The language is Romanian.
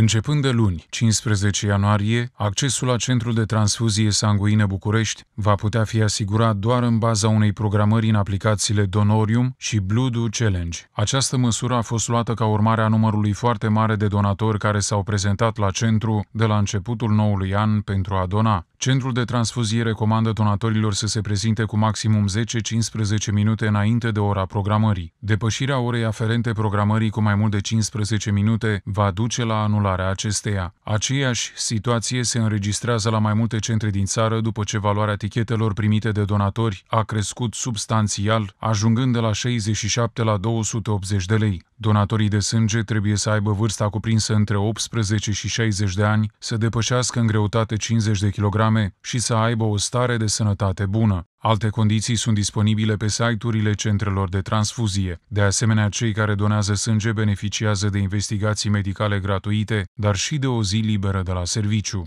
Începând de luni, 15 ianuarie, accesul la Centrul de Transfuzie Sanguine București va putea fi asigurat doar în baza unei programări în aplicațiile Donorium și Blue Do Challenge. Această măsură a fost luată ca urmare a numărului foarte mare de donatori care s-au prezentat la centru de la începutul noului an pentru a dona. Centrul de transfuzie recomandă donatorilor să se prezinte cu maximum 10-15 minute înainte de ora programării. Depășirea orei aferente programării cu mai mult de 15 minute va duce la anulare stimularea acesteia. Aceeași situație se înregistrează la mai multe centre din țară după ce valoarea tichetelor primite de donatori a crescut substanțial, ajungând de la 67 la 280 de lei. Donatorii de sânge trebuie să aibă vârsta cuprinsă între 18 și 60 de ani, să depășească în greutate 50 de kilograme și să aibă o stare de sănătate bună. Alte condiții sunt disponibile pe site-urile centrelor de transfuzie. De asemenea, cei care donează sânge beneficiază de investigații medicale gratuite, dar și de o zi liberă de la serviciu.